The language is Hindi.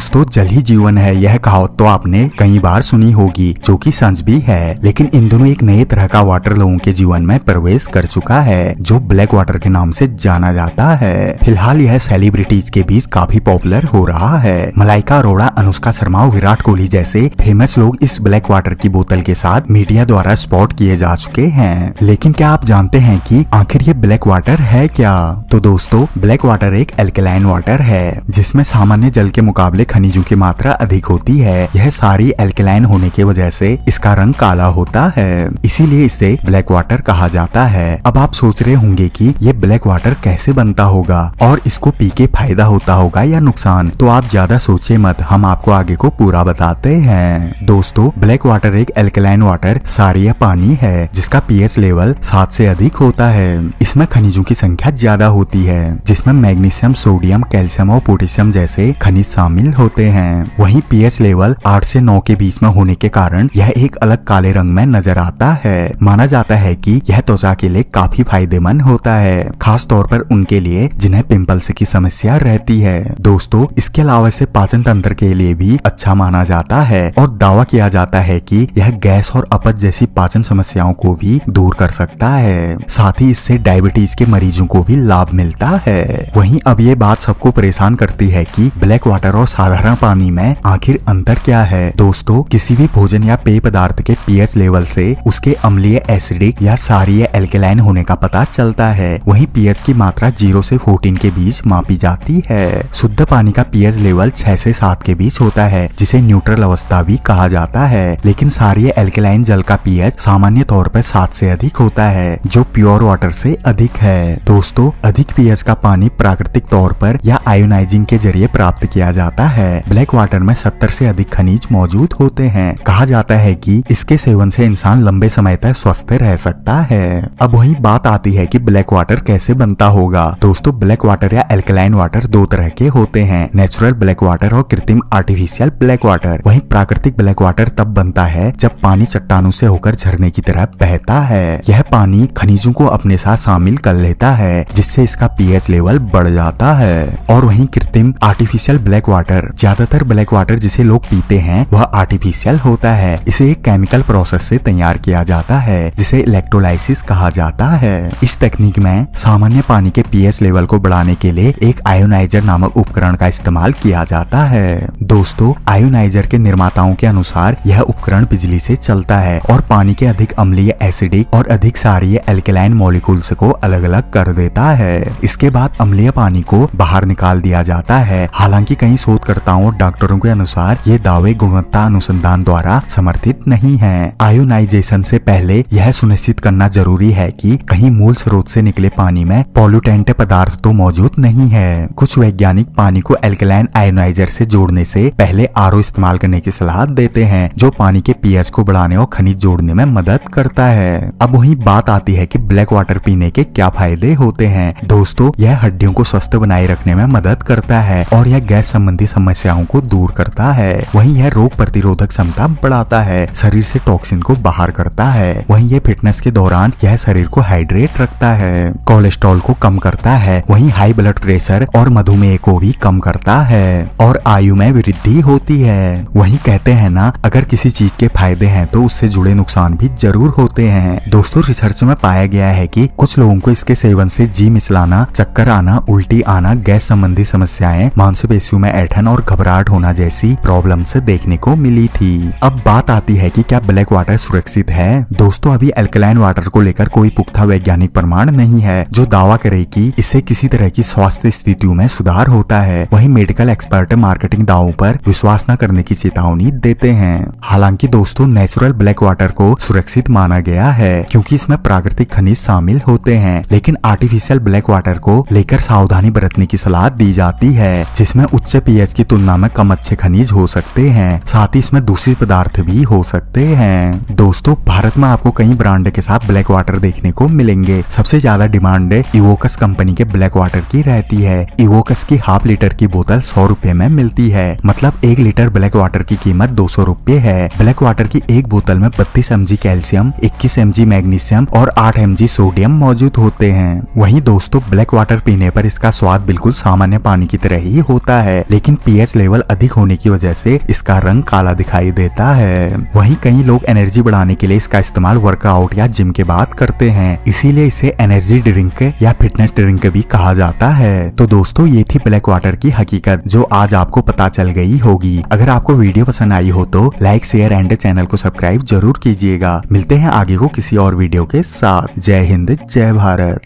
दोस्तों जल ही जीवन है यह कहावत तो आपने कई बार सुनी होगी जो कि सच भी है लेकिन इन दोनों एक नए तरह का वाटर लोगों के जीवन में प्रवेश कर चुका है जो ब्लैक वाटर के नाम से जाना जाता है फिलहाल यह सेलिब्रिटीज के बीच काफी पॉपुलर हो रहा है मलाइका अरोड़ा अनुष्का शर्मा विराट कोहली जैसे फेमस लोग इस ब्लैक वाटर की बोतल के साथ मीडिया द्वारा स्पॉट किए जा चुके हैं लेकिन क्या आप जानते हैं की आखिर ये ब्लैक वाटर है क्या तो दोस्तों ब्लैक वाटर एक एल्केलाइन वाटर है जिसमे सामान्य जल के मुकाबले खनिजों की मात्रा अधिक होती है यह सारी एल्केलाइन होने की वजह से इसका रंग काला होता है इसीलिए इसे ब्लैक वाटर कहा जाता है अब आप सोच रहे होंगे कि ये ब्लैक वाटर कैसे बनता होगा और इसको पी के फायदा होता होगा या नुकसान तो आप ज्यादा सोचे मत हम आपको आगे को पूरा बताते हैं दोस्तों ब्लैक वाटर एक एल्केलाइन वाटर सारिया पानी है जिसका पीएच लेवल सात से अधिक होता है इसमें खनिजों की संख्या ज्यादा होती है जिसमें मैग्नीशियम सोडियम कैल्शियम और पोटेशियम जैसे खनिज शामिल डिपेंडेंट होते हैं वहीं पीएच लेवल आठ से नौ के बीच में होने के कारण यह एक अलग काले रंग में नजर आता है माना जाता है कि यह त्वचा के लिए काफी फायदेमंद होता है खास तौर पर उनके लिए जिन्हें पिंपल्स की समस्या रहती है दोस्तों इसके अलावा इसे पाचन तंत्र के लिए भी अच्छा माना जाता है और दावा किया जाता है कि यह गैस और अपच जैसी पाचन समस्याओं को भी दूर कर सकता है साथ ही इससे डायबिटीज के मरीजों को भी लाभ मिलता है वहीं अब ये बात सबको परेशान करती है की ब्लैक वाटर और साधारण पानी में आखिर अंतर क्या है दोस्तों किसी भी भोजन या पेय पदार्थ के पीएच लेवल से उसके अम्लीय एसिडिक या सारीय एल्केलाइन होने का पता चलता है वही पीएच की मात्रा जीरो से फोर्टीन के बीच मापी जाती है शुद्ध पानी का पीएच लेवल छह से सात के बीच होता है जिसे न्यूट्रल अवस्था भी कहा जाता है लेकिन सारीय एल्केलाइन जल का पीएच सामान्य तौर पर सात से अधिक होता है जो प्योर वाटर से अधिक है दोस्तों अधिक पीएच का पानी प्राकृतिक तौर पर या आयोनाइजिंग के जरिए प्राप्त किया जाता है ब्लैक वाटर में सत्तर से अधिक खनिज मौजूद होते हैं कहा जाता है कि इसके सेवन से इंसान लंबे समय तक स्वस्थ रह सकता है अब वही बात आती है कि ब्लैक वाटर कैसे बनता होगा दोस्तों ब्लैक वाटर या एल्कलाइन वाटर दो तरह के होते हैं नेचुरल ब्लैक वाटर और कृत्रिम आर्टिफिशियल ब्लैक वाटर वही प्राकृतिक ब्लैक वाटर तब बनता है जब पानी चट्टानों से होकर झरने की तरह बहता है यह पानी खनिजों को अपने साथ शामिल कर लेता है जिससे इसका पीएच लेवल बढ़ जाता है और वहीं कृत्रिम आर्टिफिशियल ब्लैक वाटर वाटर ज्यादातर ब्लैक वाटर जिसे लोग पीते हैं वह आर्टिफिशियल होता है इसे एक केमिकल प्रोसेस से तैयार किया जाता है जिसे इलेक्ट्रोलाइसिस कहा जाता है इस तकनीक में सामान्य पानी के पीएच लेवल को बढ़ाने के लिए एक आयोनाइजर नामक उपकरण का इस्तेमाल किया जाता है दोस्तों आयोनाइजर के निर्माताओं के अनुसार यह उपकरण बिजली से चलता है और पानी के अधिक अम्लीय एसिडिक और अधिक सारीय एल्केलाइन मॉलिक्यूल्स को अलग अलग कर देता है इसके बाद अम्लीय पानी को बाहर निकाल दिया जाता है हालांकि कई शोध शोधकर्ताओं डॉक्टरों के अनुसार ये दावे गुणवत्ता अनुसंधान द्वारा समर्थित नहीं है आयोनाइजेशन से पहले यह सुनिश्चित करना जरूरी है कि कहीं मूल स्रोत से निकले पानी में पॉल्यूटेंट पदार्थ तो मौजूद नहीं है कुछ वैज्ञानिक पानी को एल्कलाइन आयोनाइजर से जोड़ने से पहले आर इस्तेमाल करने की सलाह देते हैं जो पानी के पीएच को बढ़ाने और खनिज जोड़ने में मदद करता है अब वही बात आती है की ब्लैक वाटर पीने के क्या फायदे होते हैं दोस्तों यह हड्डियों को स्वस्थ बनाए रखने में मदद करता है और यह गैस संबंधी समस्याओं को दूर करता है वहीं यह रोग प्रतिरोधक क्षमता बढ़ाता है शरीर से टॉक्सिन को बाहर करता है वहीं यह फिटनेस के दौरान यह शरीर को हाइड्रेट रखता है कोलेस्ट्रॉल को कम करता है वहीं हाई ब्लड प्रेशर और मधुमेह को भी कम करता है और आयु में वृद्धि होती है वही कहते हैं ना अगर किसी चीज के फायदे हैं तो उससे जुड़े नुकसान भी जरूर होते हैं दोस्तों रिसर्च में पाया गया है कि कुछ लोगों को इसके सेवन से जी मिचलाना चक्कर आना उल्टी आना गैस संबंधी समस्याएं मांसपेशियों में ऐठन और घबराहट होना जैसी प्रॉब्लम से देखने को मिली थी अब बात आती है कि क्या ब्लैक वाटर सुरक्षित है दोस्तों अभी एल्कलाइन वाटर को लेकर कोई पुख्ता वैज्ञानिक प्रमाण नहीं है जो दावा करे की इससे किसी तरह की स्वास्थ्य स्थितियों में सुधार होता है वही मेडिकल एक्सपर्ट मार्केटिंग दावों पर विश्वास न करने की चेतावनी देते हैं हालांकि दोस्तों नेचुरल ब्लैक वाटर को सुरक्षित माना गया है क्योंकि इसमें प्राकृतिक खनिज शामिल होते हैं लेकिन आर्टिफिशियल ब्लैक वाटर को लेकर सावधानी बरतने की सलाह दी जाती है जिसमें उच्च पीएच की तुलना में कम अच्छे खनिज हो सकते हैं साथ ही इसमें दूसरे पदार्थ भी हो सकते हैं दोस्तों भारत में आपको कई ब्रांड के साथ ब्लैक वाटर देखने को मिलेंगे सबसे ज्यादा डिमांड इवोकस कंपनी के ब्लैक वाटर की रहती है इवोकस की हाफ लीटर की बोतल सौ रूपए में मिलती है मतलब एक लीटर ब्लैक वाटर की कीमत दो सौ रूपए है ब्लैक वाटर की एक बोतल में बत्तीस एम कैल्शियम इक्कीस एम मैग्नीशियम और आठ एम सोडियम मौजूद होते हैं वही दोस्तों ब्लैक वाटर पीने पर इसका स्वाद बिल्कुल सामान्य पानी की तरह ही होता है लेकिन पीएच लेवल अधिक होने की वजह से इसका रंग काला दिखाई देता है वहीं कई लोग एनर्जी बढ़ाने के लिए इसका इस्तेमाल वर्कआउट या जिम के बाद करते हैं इसीलिए इसे एनर्जी ड्रिंक या फिटनेस ड्रिंक भी कहा जाता है तो दोस्तों ये थी ब्लैक वाटर की हकीकत जो आज आपको पता चल गई होगी अगर आपको वीडियो पसंद आई हो तो लाइक शेयर एंड चैनल को सब्सक्राइब जरूर कीजिएगा मिलते हैं आगे को किसी और वीडियो के साथ जय हिंद जय भारत